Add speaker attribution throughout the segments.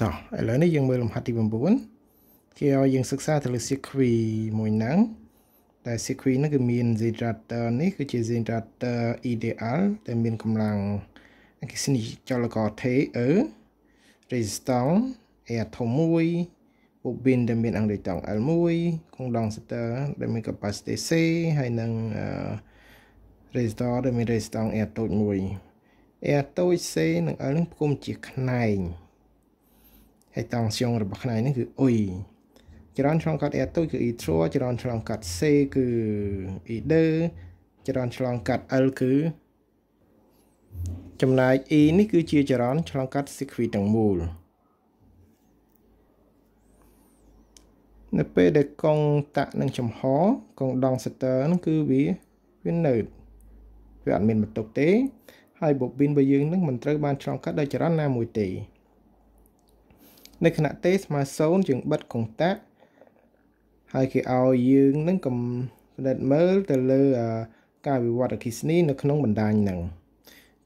Speaker 1: តោះឥឡូវនេះយើងមើលលំហាត់ទី9គេឲ្យយើងសិក្សាទៅលើ circuit មួយហ្នឹងតែ circuit ហ្នឹងគឺមាន generator នេះគឺជា generator ideal ដែលមានកម្លាំងអគ្គិសនីចលករ Te resistor អេអាធមមួយបូប៊ីនដែលមានអង្គរេតង់ L1 គង់ដង sitter ដែលមាន capacity C ហើយនឹង resistor ដែលមាន resistor អេអាតូចមួយអេអាតូច C និង L នឹងផ្គុំជាខ្នែងហេតុតង់ស្យងរបស់ខ្មែរហ្នឹងគឺអ៊ុយចរន្តឆ្លងកាត់ air តូចគឺ e tro ចរន្តឆ្លងកាត់ c គឺ e de ចរន្តឆ្លងកាត់ l គឺ ចំណែក e នេះគឺជាចរន្តឆ្លងកាត់ circuit ទាំងមូលនៅពេលដែលកង់តាក់នឹងចំហកង់ដង setter ហ្នឹងគឺវាវានៅវាអត់មានបន្ទុកទេហើយ bobin របស់យើងនឹងមិនត្រូវបានឆ្លងកាត់ដោយចរន្តណាមួយទេនៅខណៈទេស្មើ0យើងបិទកុងតាក់ហើយគេឲ្យយើងនឹងកំណត់មើល ទៅលើការវិវត្តអគិសនីនៅក្នុងបណ្ដាញហ្នឹង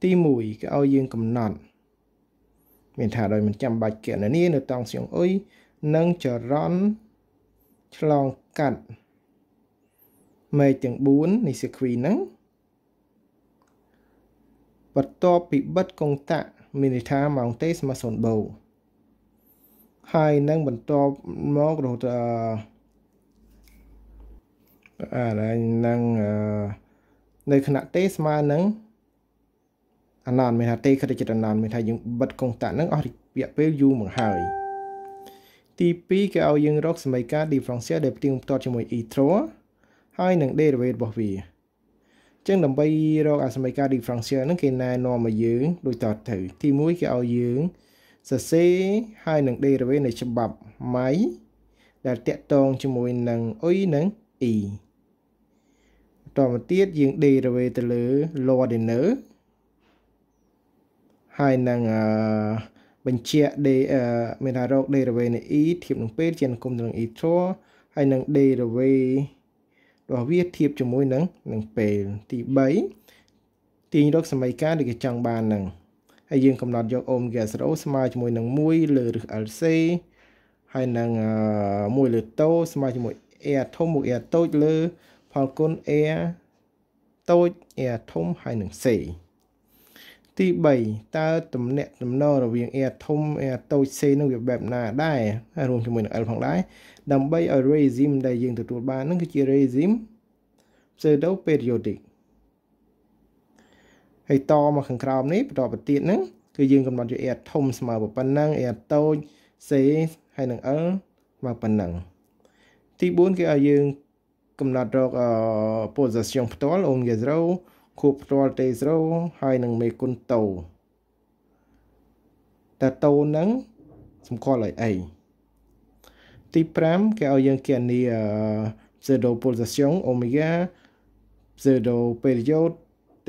Speaker 1: ទី1គេឲ្យយើងកំណត់មានថាដោយមិនចាំបាច់គណនា នៅ តង់ស្យងអ៊ុយនិងចរន្តឆ្លងកាត់មេឃទាំង4នៃសៀគ្វីហ្នឹងបន្ទាប់ពីបិទកុងតាក់មានន័យថាម៉ោងទេស្មើ0បូហើយនឹងបន្តមករហូតអឺអានឹងនៅក្នុងទេស្មើនឹងអណនមានថាទេគិតចិត្តអណនមានថាយើងបិទកុងតាក់នឹងអស់រយៈពេលយូរមកហើយទី2គេឲ្យយើងរកសមីការ differential ដែលផ្ទៀងផ្ទាត់ជាមួយ e throw ហើយនឹង derivative របស់វាចឹងដើម្បីរកអាសមីការ differential ហ្នឹងគេណែនាំមកយើងដូចតទៅទី1គេឲ្យយើងសរសេរហើយនឹង derivative នៃច្បាប់ my ដែលតាក់ទងជាមួយនឹង u និង e បន្តមកទៀតយើង derivative ទៅលើ Lordiner ហើយនឹងអឺបញ្ជាក់ d មានថារក derivative នៃ e ធៀបនឹងពេលជាគុំទៅនឹង e ធัวហើយនឹង derivative របស់វាធៀបជាមួយនឹងនឹងពេលទី3ទាញរកសមីការដែលគេចង់បាននឹងហើយយើងកំណត់យកអូមហ្គា0ស្មើជាមួយនឹង1លើឫស LC ហើយនឹង1លើតូស្មើជាមួយ air ធំមក air តូចលើផលគុណ air តូច air ធំហើយនឹង C ទី3តើតំណាក់ តំណរវាង air ធំ air តូច C នឹងវាបែបណាដែរហើយរួមជាមួយនឹង L ផងដែរដើម្បីឲ្យ regime ដែលយើងទទួលបាននឹងគឺជា regime pseudo periodic ហើយតមកខាងក្រោមនេះបន្តទៅទៀតហ្នឹងគឺយើងកំណត់យក air ធំស្មើប៉ុណ្ណឹង air តូច c ហើយនឹង l ស្មើប៉ុណ្ណឹងទី4គឺឲ្យយើងកំណត់រក position ផ្ទាល់ omega 0ខួបផ្ទាល់ t 0ហើយនឹងមេគុណតូតើតូហ្នឹងសម្គាល់ឲ្យអីទី5គេឲ្យយើងគណនា pseudo position omega pseudo period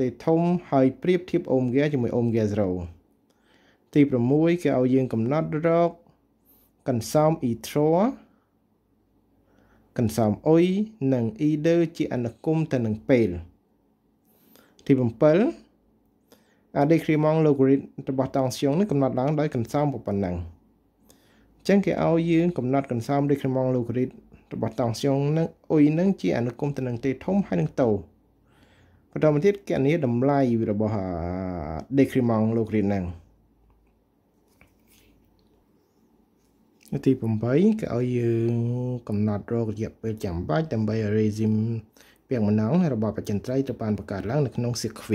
Speaker 1: ទេធំហើយប្រៀបធៀបអូមហ្គាជាមួយអូមហ្គា0ទី6គេឲ្យយើងកំណត់រកកន្សោមអ៊ីទ្រកន្សោមអ៊ុយនិងអ៊ីដឺជាអនុគមទៅនឹងពេលទី7អាដេគ្រីម៉ង់ឡូហ្គរីតរបស់តង់ស្យុងនេះកំណត់ឡើងដោយកន្សោមប៉ុណ្ណឹងអញ្ចឹងគេឲ្យយើងកំណត់កន្សោមដេគ្រីម៉ង់ឡូហ្គរីតរបស់តង់ស្យុងនិងអ៊ុយនឹងជាអនុគមទៅនឹងទេធំហើយនឹងតូចបន្តមកទៀតគណនាតម្លៃរបស់ decrement លោករៀនហ្នឹងទី8ក៏ឲ្យយើងកំណត់រករយៈពេលចាំបាច់ដើម្បីឲ្យ regime ពាក្យម្ដងរបស់បច្ចិន្ត្រៃត្រូវបានបង្កើតឡើងនៅក្នុង CQV